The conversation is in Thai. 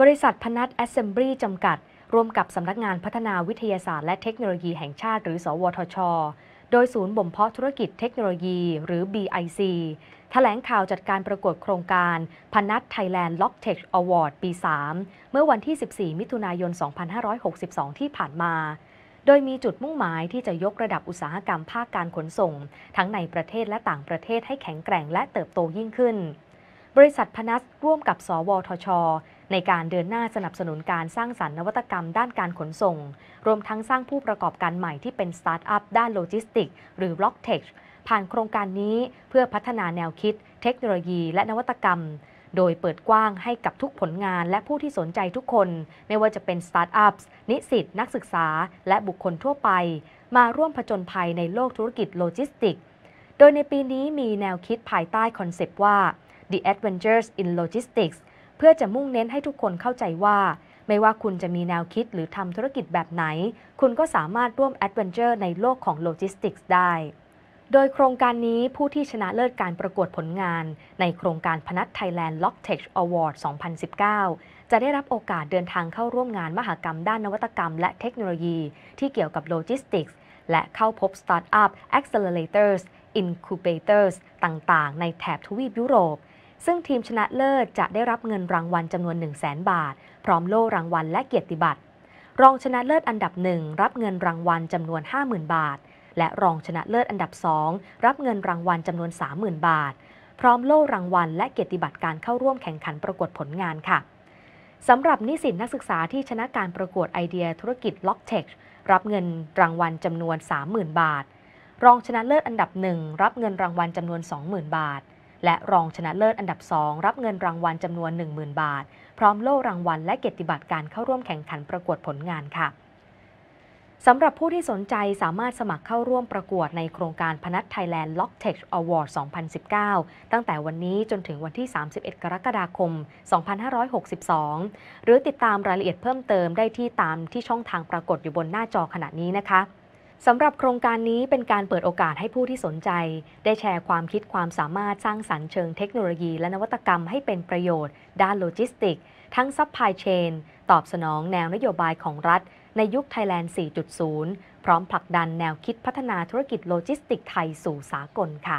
บริษัทพนัทแอสเซมบลีจำกัด ร่วมกับสำนักงานพัฒนาวิทยาศาสตร์และเทคโนโลยีแห่งชาติหรือ สวทช โดยศูนย์บ่มเพาะธุรกิจเทคโนโลยี หรือ BIC ถแถลงข่าวจัดการประกวดโครงการพนัทไทยแลนด์ล็อกเทคอวอร์ดปี 3 เมื่อวันที่ 14 มิถุนายน 2562 ที่ผ่านมา โดยมีจุดมุ่งหมายที่จะยกระดับอุตสาหกรรมภาคการขนส่ง ทั้งในประเทศและต่างประเทศให้แข็งแกร่งและเติบโตยิ่งขึ้น บริษัทพนัทร่วมกับ สวทชในการเดินหน้าสนับสนุนการสร้างสรรค์นวัตกรรมด้านการขนส่ง รวมทั้งสร้างผู้ประกอบการใหม่ที่เป็นสตาร์ทอัพด้านโลจิสติกหรือบล็อกเทคผ่านโครงการนี้เพื่อพัฒนาแนวคิด เทคโนโลยีและนวัตกรรม โดยเปิดกว้างให้กับทุกผลงานและผู้ที่สนใจทุกคนไม่ว่าจะเป็นสตาร์ทอัพนิสิตนักศึกษา และบุคคลทั่วไป มาร่วมผจญภัยในโลกธุรกิจโลจิสติก โดยในปีนี้มีแนวคิดภายใต้คอนเซปต์ว่า The Adventures in Logistics เพื่อจะมุ่งเน้นให้ทุกคนเข้าใจว่า ไม่ว่าคุณจะมีแนวคิดหรือทำธุรกิจแบบไหน คุณก็สามารถร่วมแอดเวนเจอร์ในโลกของโลจิสติกส์ได้ โดยโครงการนี้ผู้ที่ชนะเลิศการประกวดผลงาน ในโครงการพนัทไทยแลนด์ล็อกเทคอวอร์ด2019 จะได้รับโอกาสเดินทางเข้าร่วมงานมหกรรมด้านนวัตกรรมและเทคโนโลยี ที่เกี่ยวกับโลจิสติกส์และเข้าพบสตาร์ทอัพ accelerators incubators ต่างๆ ในแถบทวีปยุโรปซึ่งทีมชนะเลิศจะได้รับเงินรางวัลจำนวน1 0 0 0 0แบาท พร้อมโล่รางวัลและเกียรติบัตรรองชนะเลิศอันดับหนึ่งรับเงินรางวัลจำนวน50,000 บาท และรองชนะเลิศอันดับสองรับเงินรางวัลจำนวน30,000 บาท พร้อมโล่รางวัลและเกียรติบัตรการเข้าร่วมแข่งขันประกวดผลงานค่ะสำหรับนิสิตนักศึกษาที่ชนะการประกวดไอเดียธุรกิจล็อกเทครับเงินรางวัลจำนวน30,000 บาท รองชนะเลิศอันดับหนึ่งรับเงินรางวัลจำนวน20,000บาทและรองชนะเลิศอันดับ 2 รับเงินรางวัลจำนวน 10,000 บาท พร้อมโล่รางวัลและเกียรติบัตรการเข้าร่วมแข่งขันประกวดผลงานค่ะสำหรับผู้ที่สนใจสามารถสมัครเข้าร่วมประกวดในโครงการพนัทไทยแลนด์ล็อกเทคอวอร์ด2019 ตั้งแต่วันนี้จนถึงวันที่ 31 กรกฎาคม 2562 หรือติดตามรายละเอียดเพิ่มเติมได้ที่ตามที่ช่องทางปรากฏอยู่บนหน้าจอขณะนี้นะคะสำหรับโครงการนี้เป็นการเปิดโอกาสให้ผู้ที่สนใจ ได้แชร์ความคิดความสามารถสร้างสรรค์เชิงเทคโนโลยีและนวัตกรรมให้เป็นประโยชน์ด้านโลจิสติก ทั้งซัพพลายเชนตอบสนองแนวนโยบายของรัฐ ในยุคไทยแลนด์ 4.0 พร้อมผลักดันแนวคิดพัฒนาธุรกิจโลจิสติกไทยสู่สากลค่ะ